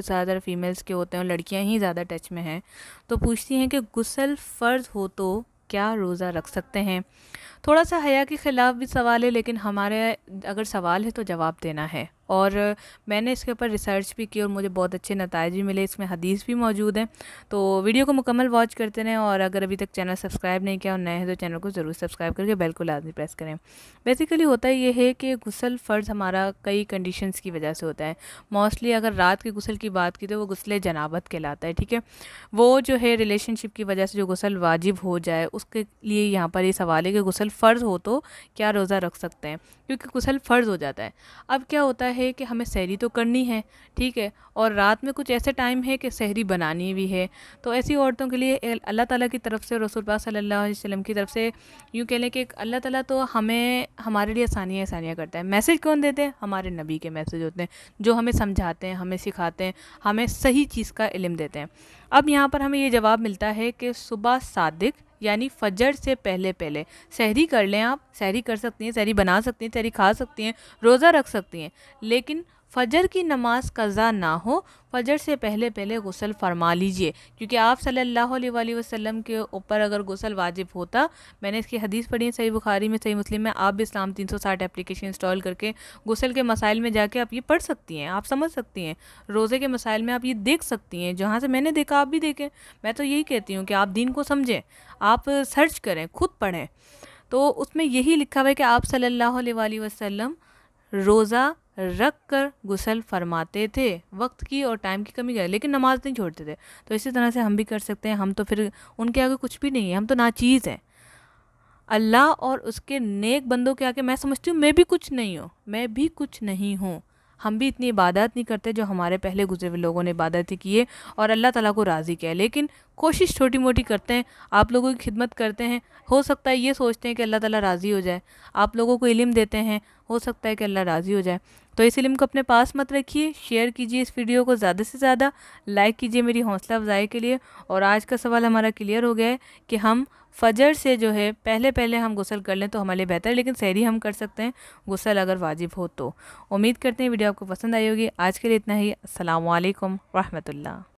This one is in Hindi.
टॉपिक ज़्यादातर फीमेल्स के होते हैं और लड़कियाँ ही ज़्यादा टच में हैं तो पूछती हैं कि गुसल फ़र्ज़ हो तो क्या रोज़ा रख सकते हैं थोड़ा सा हया के ख़िलाफ़ भी सवाल है लेकिन हमारे अगर सवाल है तो जवाब देना है और मैंने इसके ऊपर रिसर्च भी की और मुझे बहुत अच्छे नतज भी मिले इसमें हदीस भी मौजूद हैं तो वीडियो को मुकम्मल वॉच करते रहें और अगर अभी तक चैनल सब्सक्राइब नहीं किया और नए हैं तो चैनल को ज़रूर सब्सक्राइब करके बेल को लाजमी प्रेस करें बेसिकली होता ये है कि गुसल फ़र्ज़ हमारा कई कंडीशन की वजह से होता है मोस्टली अगर रात के गुसल की बात की तो वो गुसल जनाबत कहलाता है ठीक है वो जो है रिलेशनशिप की वजह से जो गुसल वाजिब हो जाए उसके लिए यहाँ पर ये सवाल है कि गसल फ़र्ज़ हो तो क्या रोज़ा रख सकते हैं क्योंकि गुसल फ़र्ज़ हो जाता है अब क्या होता है कि हमें सहरी तो करनी है ठीक है और रात में कुछ ऐसे टाइम है कि सहरी बनानी भी है तो ऐसी औरतों के लिए अल्लाह ताला की तरफ से रसूल सल्ला सल्लल्लाहु की तरफ से यूँ कह लें कि अल्लाह ताला तो हमें हमारे लिए आसानियाँ आसानियाँ करता है मैसेज कौन देते हैं हमारे नबी के मैसेज होते हैं जो हमें समझाते हैं हमें सिखाते हैं हमें सही चीज़ का इलम देते हैं अब यहाँ पर हमें ये जवाब मिलता है कि सुबह सादिक यानी फजर से पहले पहले सहरी कर लें आप सहरी कर सकती हैं सहरी बना सकती हैं सहरी खा सकती हैं रोज़ा रख सकती हैं लेकिन फ़जर की नमाज़ कज़ा ना हो फ़जर से पहले पहले गसल फरमा लीजिए क्योंकि आप सल्लल्लाहु अलैहि वसल्लम के ऊपर अगर गसल वाजिब होता मैंने इसकी हदीस पढ़ी है सही बुखारी में सही मुस्लिम में आप भी इस्लाम 360 एप्लीकेशन इंस्टॉल करके गसल के मसाइल में जाके आप ये पढ़ सकती हैं आप समझ सकती हैं रोज़े के मसाइल में आप ये देख सकती हैं जहाँ से मैंने देखा आप भी देखें मैं तो यही कहती हूँ कि आप दीन को समझें आप सर्च करें खुद पढ़ें तो उसमें यही लिखा हुआ है कि आप सल्ला वसलम रोज़ा रख कर गुसल फरमाते थे वक्त की और टाइम की कमी कर लेकिन नमाज़ नहीं छोड़ते थे तो इसी तरह से हम भी कर सकते हैं हम तो फिर उनके आगे कुछ भी नहीं है हम तो नाचीज़ हैं अल्लाह और उसके नेक बंदों के आगे मैं समझती हूँ मैं भी कुछ नहीं हूँ मैं भी कुछ नहीं हूँ हम भी इतनी इबादत नहीं करते जो हमारे पहले गुजरे हुए लोगों ने इबादत की है और अल्लाह ताला को राज़ी किया लेकिन कोशिश छोटी मोटी करते हैं आप लोगों की खिदमत करते हैं हो सकता है ये सोचते हैं कि अल्लाह ताला राज़ी हो जाए आप लोगों को इलम देते हैं हो सकता है कि अल्लाह राज़ी हो जाए तो इस इलम को अपने पास मत रखिए शेयर कीजिए इस वीडियो को ज़्यादा से ज़्यादा लाइक कीजिए मेरी हौसला अफजाई के लिए और आज का सवाल हमारा क्लियर हो गया है कि हम फजर से जो है पहले पहले हम गुसल कर लें तो हमारे लिए बेहतर लेकिन सहरी हम कर सकते हैं गसल अगर वाजिब हो तो उम्मीद करते हैं वीडियो आपको पसंद आई होगी आज के लिए इतना ही असलकम वरहमल